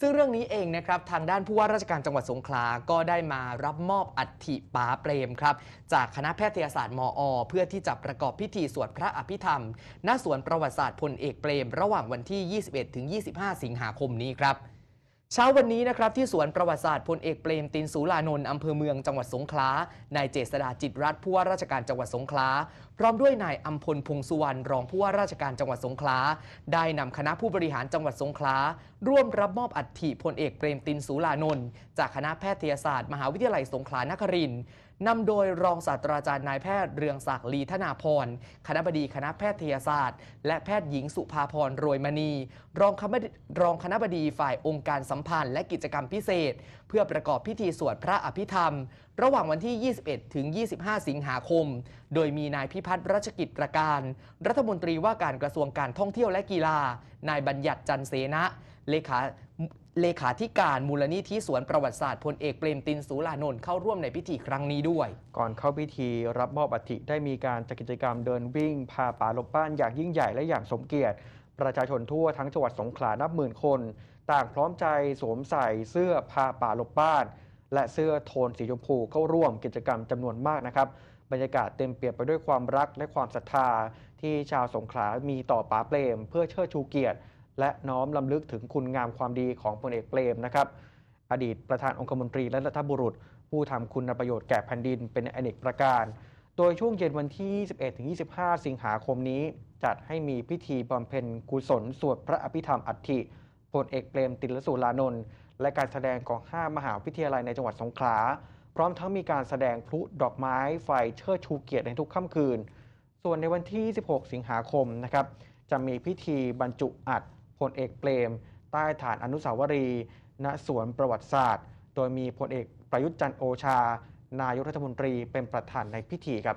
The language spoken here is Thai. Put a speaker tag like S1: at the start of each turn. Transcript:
S1: ซึ่งเรื่องนี้เองนะครับทางด้านผู้ว่าราชการจังหวัดสงขลา ก็ได้มารับมอบอัฐิป้าเปรมครับจากคณะแพทยศาสตร์มอ เพื่อที่จะประกอบพิธีสวดพระอภิธรรมณสวนประวัติศาสตร์พลเอกเปรมระหว่างวันที่ 21-25 สิงหาคมนี้ครับเช้าวันนี้นะครับที่สวนประวัติศาสตร์พลเอกเปรมตินสูลานนท์อำเภอเมืองจังหวัดสงขลา นายเจษดาจิตรัตน์ผู้ว่าราชการจังหวัดสงขลาพร้อมด้วยนายอัมพลพงสุวรรณรองผู้ว่าราชการจังหวัดสงขลาได้นำคณะผู้บริหารจังหวัดสงขลาร่วมรับมอบอัฐิพลเอกเปรมตินสูลานนท์จากคณะแพทยศาสตร์ มหาวิทยาลัยสงขลานครินทร์นำโดยรองศาสตราจารย์นายแพทย์เรืองศักดิ์ลีธนาพร คณะบดีคณะแพทยศาสตร์ และแพทย์หญิงสุภาพรรวยมณี รองคณะรองคณะบดีฝ่ายองค์การสัมพันธ์และกิจกรรมพิเศษ เพื่อประกอบพิธีสวดพระอภิธรรม ระหว่างวันที่ 21 ถึง 25 สิงหาคม โดยมีนายพิพัฒน์รัชกิจประการ รัฐมนตรีว่าการกระทรวงการท่องเที่ยวและกีฬา นายบัญญัติจันเสนะเลขาเลขาธิการมูลนิธิสวนประวัติศาสตร์พลเอกเปรมตินสุรานนท์เข้าร่วมในพิธีครั้งนี้ด้วย ก่อนเข้าพิธีรับมอบอัฐิได้มีการจัดกิจกรรมเดินวิ่ง พาป่าลบบ้านอย่
S2: างยิ่งใหญ่และอย่างสมเกียรติ ประชาชนทั่วทั้งจังหวัดสงขลานับหมื่นคน ต่างพร้อมใจสวมใส่เสื้อพาป่าลบบ้าน และเสื้อโทนสีชมพูเข้าร่วมกิจกรรมจำนวนมากนะครับบรรยากาศเต็มเปี่ยมไปด้วยความรักและความศรัทธาที่ชาวสงขลามีต่อป่าเปรมเพื่อเชิดชูเกียรติและน้อมลำลึกถึงคุณงามความดีของพลเอกเปรมนะครับอดีตประธานองคมนตรีและรัฐบุรุษ ผู้ทำคุณประโยชน์แก่แผ่นดินเป็นอเนกประการ โดยช่วงเย็นวันที่ 2 1 2 5 สิงหาคมนี้ จัดให้มีพิธีบำเพ็ญกุศลสวดพระอภิธรรมอัฐิพลเอกเปรมติลสุรานนท์และการแสดงของ 5 มหาวิทยาลัยในจังหวัดสงขลาพร้อมทั้งมีการแสดงพลุดอกไม้ไฟเชิดชูเกียรติในทุกค่ำคืน ส่วนในวันที่ 16 สิงหาคมนะครับจะมีพิธีบรรจุอัดพลเอกเปรมใต้ฐานอนุสาวรีย์ ณ สวนประวัติศาสตร์ โดยมีพลเอกประยุทธ์จันโอชา นายกรัฐมนตรีเป็นประธานในพิธีครับ